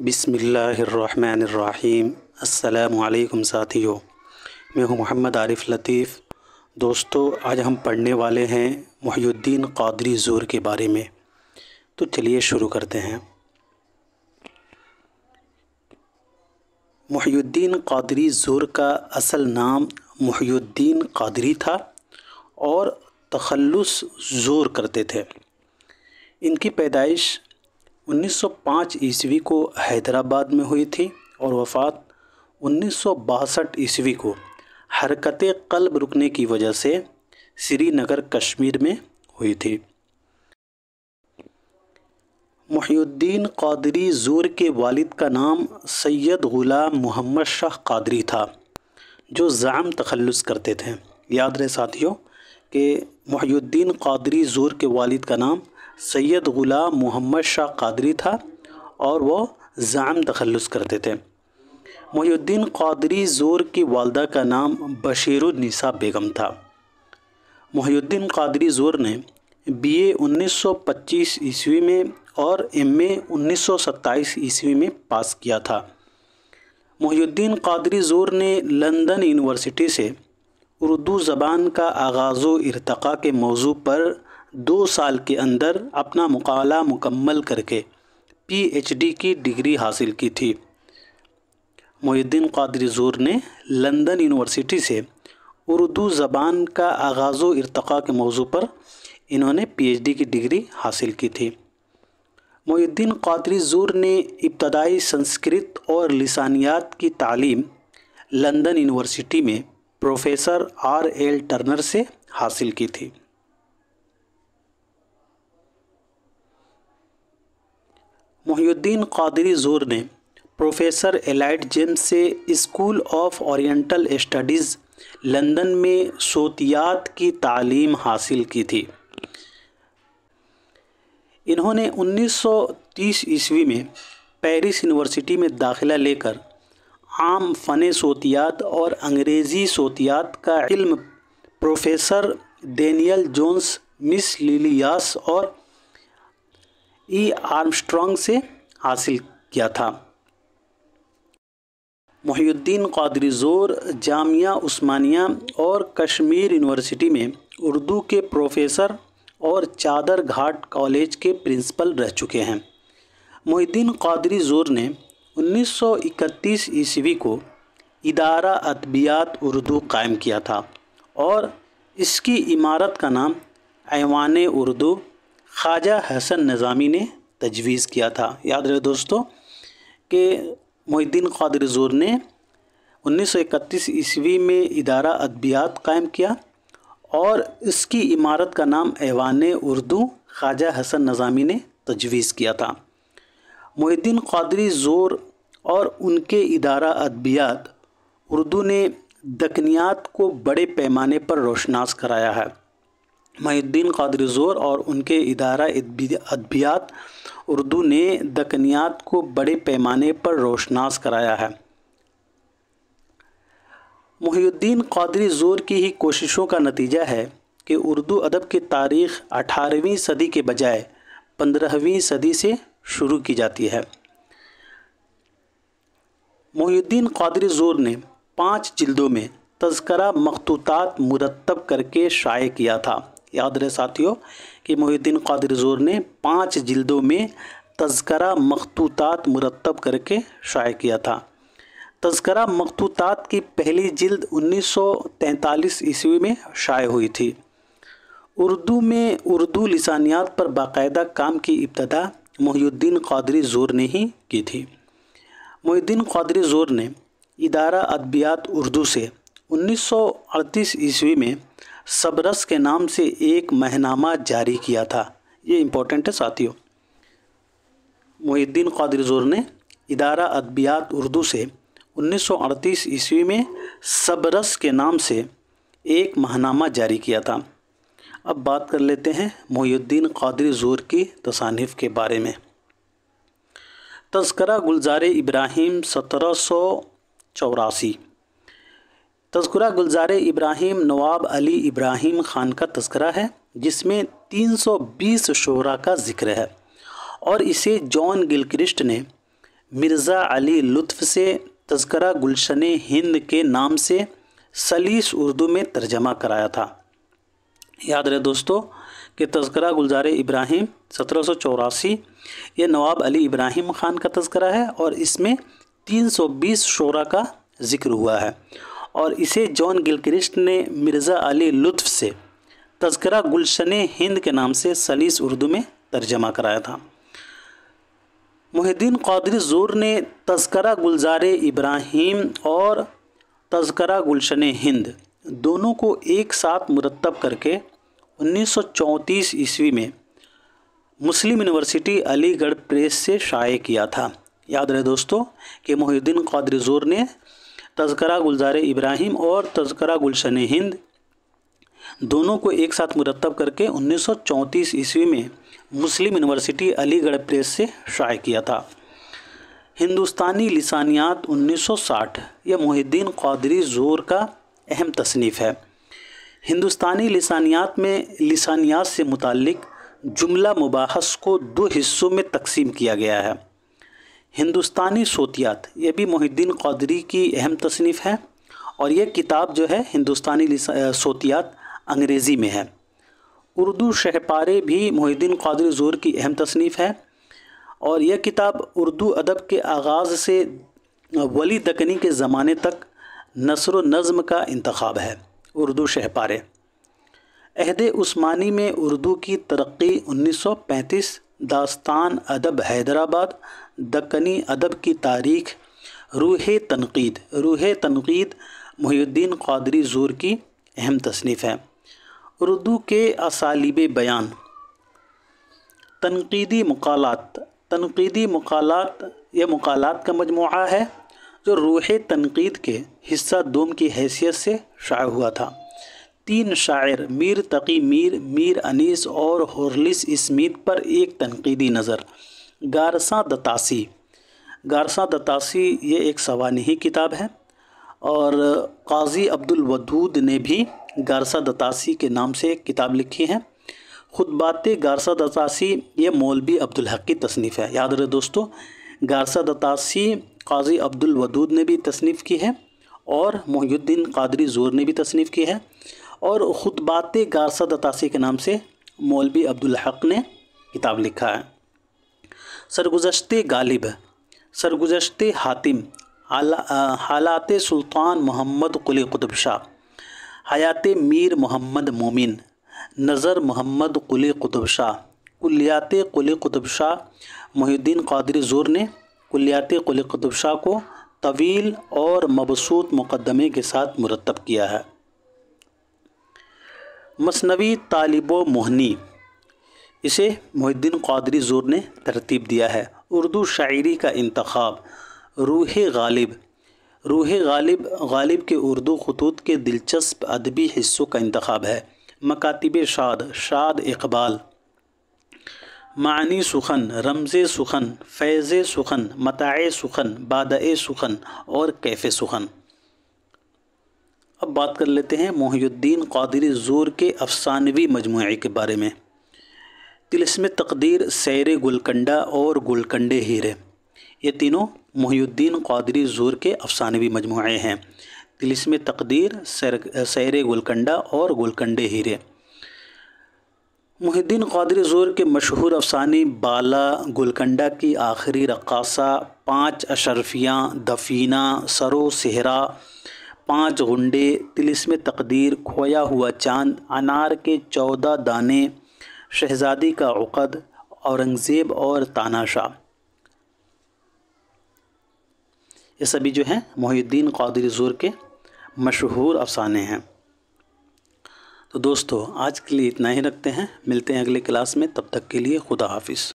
बिसमीम अल्लाम साथियों मैं हूं मोहम्मद आरिफ लतीफ़ दोस्तों आज हम पढ़ने वाले हैं मुहिउद्दीन कादरी ज़ोर के बारे में तो चलिए शुरू करते हैं मुहिउद्दीन कादरी ज़ोर का असल नाम मुहिउद्दीन कादरी था और तखलस ज़ोर करते थे इनकी पैदाइश 1905 ईस्वी को हैदराबाद में हुई थी और वफ़ात उन्नीस ईस्वी को हरकत कल्ब रुकने की वजह से श्रीनगर कश्मीर में हुई थी मुहीद्दीन कादरी जूर के वालिद का नाम सैयद ग़ुलाम मोहम्मद शाह कादरी था जो ज़ाम तखलस करते थे याद रहे साथियों कि मुहीद्दीन कादरी जूर के वालिद का नाम सैयद ग़ुलाम मोहम्मद शाह कादरी था और वह ज़ाम तखलस करते थे मोहुद्दीन कादरी ज़ोर की वालदा का नाम बशीरुलनिसा बेगम था मोहुद्दीन कादरी ज़ोर ने बी ए उन्नीस ईस्वी में और एम ए उन्नीस ईस्वी में पास किया था मोहुद्दीन कादरी ज़ोर ने लंदन यूनिवर्सिटी से उर्दू ज़बान का आगाज़ो इरतक़ा के मौजू पर दो साल के अंदर अपना मकाला मुकम्मल करके पीएचडी की डिग्री हासिल की थी मोहद्दीन कादरी जूर ने लंदन यूनिवर्सिटी से उर्दू ज़बान का आगाज़ इरतक़ा के मौजू पर इन्होंने पीएचडी की डिग्री हासिल की थी मोहद्दीन कादरी जोर ने इब्तदाई संस्कृत और लसानियात की तालीम लंदन यूनिवर्सिटी में प्रोफेसर आर एल टर्नर से हासिल की थी मोहुद्दीन कादरी जोर ने प्रोफेसर एलाइट जेम्स से school of oriental studies London में सोतियात की तालीम हासिल की थी इन्होंने 1930 ईस्वी में पेरिस यूनिवर्सिटी में दाखिला लेकर आम फ़न सोतियात और अंग्रेज़ी सोतियात का इल्म professor Daniel Jones miss Lilias और ई e आर्मस्ट्रॉन्ग से हासिल किया था मुहीद्दीन ज़ोर जामिया उस्मानिया और कश्मीर यूनिवर्सिटी में उर्दू के प्रोफेसर और चादर घाट कॉलेज के प्रिंसिपल रह चुके हैं मोहिद्दीन कदरी जोर ने 1931 ईस्वी को इदारा अदबियात उर्दू कायम किया था और इसकी इमारत का नाम ऐवान उर्दू ख्वाजा हसन नज़ामी ने तजवीज़ किया था याद रहे दोस्तों कि मोहिद्दीन कादिर जोर ने 1931 ईस्वी में इदारा अदबियात कायम किया और इसकी इमारत का नाम ऐवान उर्दू ख्वाजा हसन नज़ामी ने तजवीज़ किया था मोहिद्दीन कादरी जोर और उनके इदारा अदबियात उर्दू ने दकनियात को बड़े पैमाने पर रोशनास कराया है महीद्दीन कादरी ज़ोर और उनके इदारा अदबियात उर्दू ने दकनियात को बड़े पैमाने पर रोशनास कराया है मुहीद्दीन कादरी ज़ोर की ही कोशिशों का नतीजा है कि उर्दू अदब की तारीख़ अठारहवीं सदी के बजाय पंद्रहवीं सदी से शुरू की जाती है मुहीद्दीन कादरी ज़ोर ने पाँच जिल्दों में तस्करा मखतूत मुरतब करके शाये किया था याद रहे साथियों कि मोहिद्दीन कादिर जोर ने पाँच जिल्दों में तस्करा मखतूतात मुरतब करके शाये किया था तस्करा मखतूतात की पहली जिल्द 1943 ईस्वी में शाये हुई थी उर्दू में उर्दू लसानियात पर बाकायदा काम की इब्तदा मोहिद्दीन कादरी जोर ने ही की थी मोहिद्दीन कादरी जोर ने इदारा अदबियात उर्दू से 1938 ईस्वी में सबरस के नाम से एक महनामा जारी किया था ये इम्पोर्टेंट है साथियों मुहिद्दीन ज़ोर ने इदारा अदबियात उर्दू से 1938 ईस्वी में सबरस के नाम से एक महनामा जारी किया था अब बात कर लेते हैं मोहुद्दीन कादिर जोर की तसानिफ के बारे में तस्करा गुलजार इब्राहिम सत्रह सौ चौरासी तस्करा गुलजार इब्राहिम नवाब अली इब्राहिम ख़ान का तस्करा है जिसमें 320 शोरा का ज़िक्र है और इसे जॉन गिलक्रिस्ट ने मिर्ज़ा अली लुत्फ़ से तस्करा गुलशन हिंद के नाम से सलीस उर्दू में तर्जमा कराया था याद रहे दोस्तों कि तस्करा गुलजार इब्राहिम सत्रह सौ चौरासी ये नवाब अली इब्राहिम ख़ान का तस्करा है और इसमें 320 शोरा का जिक्र हुआ है और इसे जॉन गिलक्रिस्ट ने मिर्ज़ा अली लुत्फ से तस्करा गुलशन हिंद के नाम से सलीस उर्दू में तर्जमा कराया था मुहिद्दीन कौदरी ज़ोर ने तस्करा गुलजार इब्राहिम और तस्करा गुलशन हिंद दोनों को एक साथ मुरतब करके 1934 ईस्वी में मुस्लिम यूनिवर्सिटी अलीगढ़ प्रेस से शाये किया था याद रहे दोस्तों कि मोहिद्दीन कौदरी ज़ोर ने तस्करा गुलजार इब्राहिम और तस्करा गुलशन हिंद दोनों को एक साथ मुरतब करके 1934 ईस्वी में मुस्लिम यूनिवर्सिटी अलीगढ़ प्रेस से शाये किया था हिंदुस्तानी लसानियात 1960 यह मुहिद्दीन कौदरी जोर का अहम तसनीफ़ है हिंदुस्तानी लसानियात में लसानियात से मुतल जुमला मुबाहस को दो हिस्सों में तकसीम किया गया है हिंदुस्तानी सोतियात ये भी मोहिद्दीन कौदरी की अहम तसनीफ़ है और ये किताब जो है हिंदुस्तानी सोतियात अंग्रेज़ी में है उर्दू शहपारे भी मोहिद्दीन कौदरी ज़ोर की अहम तसनीफ़ है और यह किताब उर्दू अदब के आगाज़ से वली दकनी के ज़माने तक नसर नज़म का इंतखब है उर्दू शहपारे अहद उस्मानी में उर्दू की तरक्की 1935 दास्तान अदब हैदराबाद दक्कनी अदब की तारीख रूह तनकीद रूह तनकीद मुहीद्दीन कादरी जोर की अहम तसनीफ़ है उर्दू के असालिब बयान तनकीदी मकालत तनकीदी मकालत यह मकालत का मजमु है जो रूह तनकीद के हिस्सा दोम की हैसियत से शाय हुआ था तीन शायर मीर तकी मीर मीर अनीस और हरलिस इसमीद पर एक तनकीदी नज़र गारसा दतासी गारसा दतासी ये एक सवानही किताब है और काजी अब्दुल वदूद ने भी गारसा दतासी के नाम से एक किताब लिखी है बात गारसा दतासी ये मौलवी अब्दुल हक की तसनीफ़ है याद रहे दोस्तों गारसा दतासी काजी अब्दुल वदूद ने भी तसनीफ़ की है और मोहुद्दीन कादरी जोर ने भी तसनीफ़ की है और बात गारसा दतासी के नाम से मौलवी अब्दुल हक ने किताब लिखा है सरगुजशत गालिब सरगुजशत हातिम हालात सुल्तान मोहम्मद कुल कुतुब शाह हयात मीर मोहम्मद मोमिन नज़र मोहम्मद कुल कुतुब शाह कुलियात कुल कुतुब शाह मुहीद्दीन कादिर ज़ूर ने कुलियात कुल कुतुब शाह को तवील और मबसूत मुकदमे के साथ मुरतब किया है मसनवी तालिब मोहनी इसे मोहिद्दीन कादरी ज़ोर ने तरतीब दिया है उर्दू शायरी का इंतखब रूह गालिब रूह गालिब गालिब के उर्दू खतूत के दिलचस्प अदबी हिस्सों का इंतखब है मकातिब शाद शाद इकबाल मानी सुखन रमज़ सुखन फैज़ सुखन मताए सुखन बाद सुखन और कैफ़ सुखन अब बात कर लेते हैं मोहुद्दीन कादरी ज़ोर के अफसानवी मजमू के बारे में तिलस्म तकदीर सैर गुलकंडा और गुलकंडे हीरे ये तीनों मुहीद्दीन कदरी जूर के अफसानवी मजमू हैं तिलस्म तकदीर सैर सैर गुलकंडा और गुलकंडे हीरे मुहिद्दीन क़ादरी जूर के मशहूर अफसानी बाला गुलकंडा की आखिरी रक्सा पाँच अशरफियाँ दफीना सरो सहरा पाँच गुंडे तिलस्म तकदीर खोया हुआ चांद अनार के चौदह दाने शहज़ादी का उक़द औरंगज़ेब और तानाशाह ये सभी जो हैं मोहुद्दीन कादिर ज़ोर के मशहूर अफसाने हैं तो दोस्तों आज के लिए इतना ही रखते हैं मिलते हैं अगले क्लास में तब तक के लिए खुदा हाफिज़